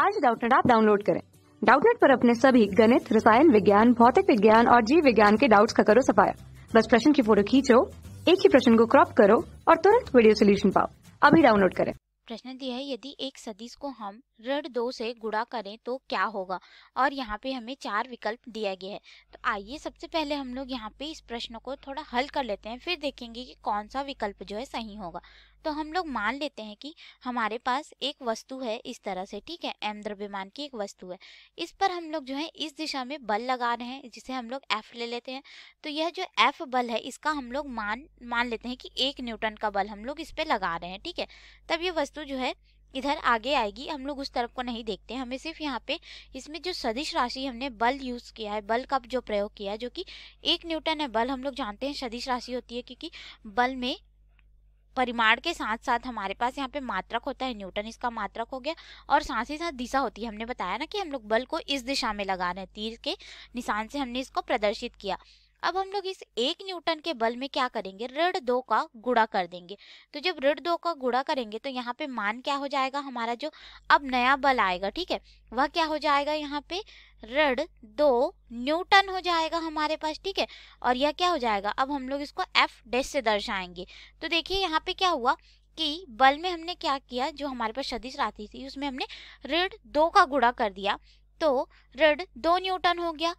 आज डाउटनेट आप डाउनलोड करें डाउटनेट पर अपने सभी गणित रसायन विज्ञान भौतिक विज्ञान और जीव विज्ञान के डाउट्स का करो सफाया बस प्रश्न की फोटो खींचो एक ही प्रश्न को क्रॉप करो और तुरंत वीडियो सोल्यूशन पाओ अभी डाउनलोड करें प्रश्न दिया है यदि एक सदिश को हम ऋण दो से गुणा करें तो क्या होगा और यहाँ पे हमें चार विकल्प दिया गया है तो आइए सबसे पहले हम लोग यहाँ पे इस प्रश्न को थोड़ा हल कर लेते हैं फिर देखेंगे कि कौन सा विकल्प जो है सही होगा तो हम लोग मान लेते हैं कि हमारे पास एक वस्तु है इस तरह से ठीक है एम द्रव्यमान की एक वस्तु है इस पर हम लोग जो है इस दिशा में बल लगा रहे हैं जिसे हम लोग एफ ले लेते हैं तो यह जो एफ बल है इसका हम लोग मान मान लेते हैं कि एक न्यूटन का बल हम लोग इस पर लगा रहे हैं ठीक है तब ये वस्तु जो है इधर आगे आएगी हम लोग उस तरफ को नहीं देखते हमें सिर्फ यहाँ पे इसमें जो सदिश राशि हमने बल यूज़ किया है बल का जो प्रयोग किया है जो कि एक न्यूटन है बल हम लोग जानते हैं सदिश राशि होती है क्योंकि बल में परिमाण के साथ साथ हमारे पास यहाँ पे मात्रक होता है न्यूटन इसका मात्रक हो गया और साथ ही साथ दिशा होती है हमने बताया ना कि हम लोग बल को इस दिशा में लगा रहे हैं तीर के निशान से हमने इसको प्रदर्शित किया अब हम लोग इस एक न्यूटन के बल में क्या करेंगे ऋण दो का गुड़ा कर देंगे तो जब ऋण दो का गुड़ा करेंगे तो यहाँ पे मान क्या हो जाएगा हमारा जो अब नया बल आएगा ठीक है वह क्या हो जाएगा यहाँ पे ऋण दो न्यूटन हो जाएगा हमारे पास ठीक है और यह क्या हो जाएगा अब हम लोग इसको एफ डेस से दर्शाएंगे तो देखिए यहाँ पे क्या हुआ कि बल में हमने क्या किया जो हमारे पास सदिश राशि थी उसमें हमने ऋण दो का गुड़ा कर दिया तो ऋण दो न्यूटन हो गया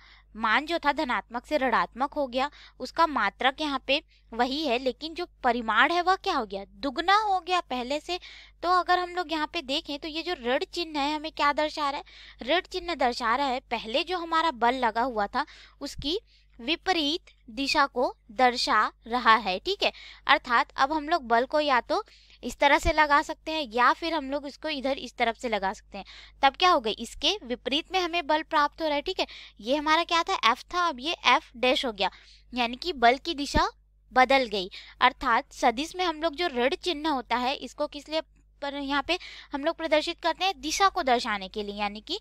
मान जो था धनात्मक से ऋणात्मक हो गया उसका मात्रक यहाँ पे वही है लेकिन जो परिमाण है वह क्या हो गया दुगना हो गया पहले से तो अगर हम लोग यहाँ पे देखें तो ये जो ऋण चिन्ह है हमें क्या दर्शा रहा है ऋण चिन्ह दर्शा रहा है पहले जो हमारा बल लगा हुआ था उसकी विपरीत दिशा को दर्शा रहा है ठीक है अर्थात अब हम लोग बल को या तो इस तरह से लगा सकते हैं या फिर हम लोग इसको इधर इस तरफ से लगा सकते हैं तब क्या हो गई इसके विपरीत में हमें बल प्राप्त हो रहा है ठीक है ये हमारा क्या था एफ था अब ये एफ डैश हो गया यानी कि बल की दिशा बदल गई अर्थात सदिश में हम लोग जो ऋण चिन्ह होता है इसको किस लिए पर यहाँ पे हम लोग प्रदर्शित करते हैं दिशा को दर्शाने के लिए यानी कि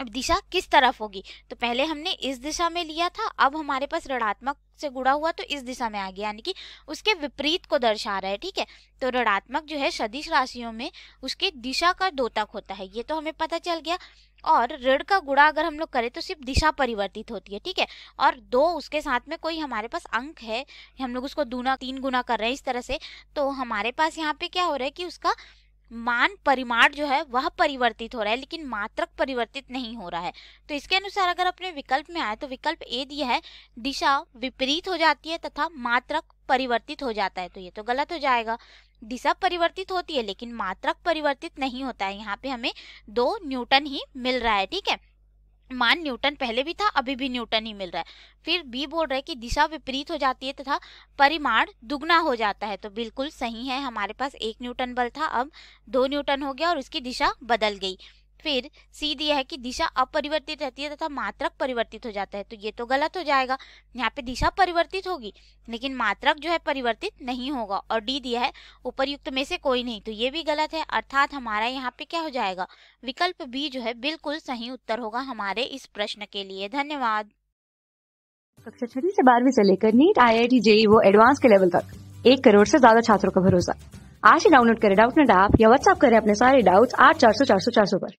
अब दिशा किस तरफ होगी तो पहले हमने इस दिशा में लिया था अब हमारे पास ऋणात्मक से गुड़ा हुआ तो इस दिशा में आ गया यानी कि उसके विपरीत को दर्शा रहा है ठीक है तो ऋणात्मक जो है सदिश राशियों में उसके दिशा का दोतक होता है ये तो हमें पता चल गया और ऋण का गुड़ा अगर हम लोग करें तो सिर्फ दिशा परिवर्तित होती है ठीक है और दो उसके साथ में कोई हमारे पास अंक है हम लोग उसको दूना तीन गुना कर रहे हैं इस तरह से तो हमारे पास यहाँ पे क्या हो रहा है कि उसका मान परिमाण जो है वह परिवर्तित हो रहा है लेकिन मात्रक परिवर्तित नहीं हो रहा है तो इसके अनुसार अगर अपने विकल्प में आए तो विकल्प ए दिया है दिशा विपरीत हो जाती है तथा मात्रक परिवर्तित हो जाता है तो ये तो गलत हो जाएगा दिशा परिवर्तित होती है लेकिन मात्रक परिवर्तित नहीं होता है यहाँ पे हमें दो न्यूटन ही मिल रहा है ठीक है मान न्यूटन पहले भी था अभी भी न्यूटन ही मिल रहा है फिर बी बोल रहा है कि दिशा विपरीत हो जाती है तथा परिमाण दुगना हो जाता है तो बिल्कुल सही है हमारे पास एक न्यूटन बल था अब दो न्यूटन हो गया और उसकी दिशा बदल गई फिर सी दिया है कि दिशा अपरिवर्तित रहती है तथा मात्रक परिवर्तित हो जाता है तो ये तो गलत हो जाएगा यहाँ पे दिशा परिवर्तित होगी लेकिन मात्रक जो है परिवर्तित नहीं होगा और डी दिया है उपरयुक्त में से कोई नहीं तो ये भी गलत है अर्थात हमारा यहाँ पे क्या हो जाएगा विकल्प बी जो है बिल्कुल सही उत्तर होगा हमारे इस प्रश्न के लिए धन्यवाद कक्षा छठी से बारहवीं से लेकर NEET I I T JEE वो एडवांस के लेवल तक एक करोड़ से ज्यादा छात्रों का भरोसा आज ही डाउनलोड करें डाउट नेट ऐप या व्हाट्सअप करें अपने सारे डाउट्स आठ चार सौ चार सौ चार सौ पर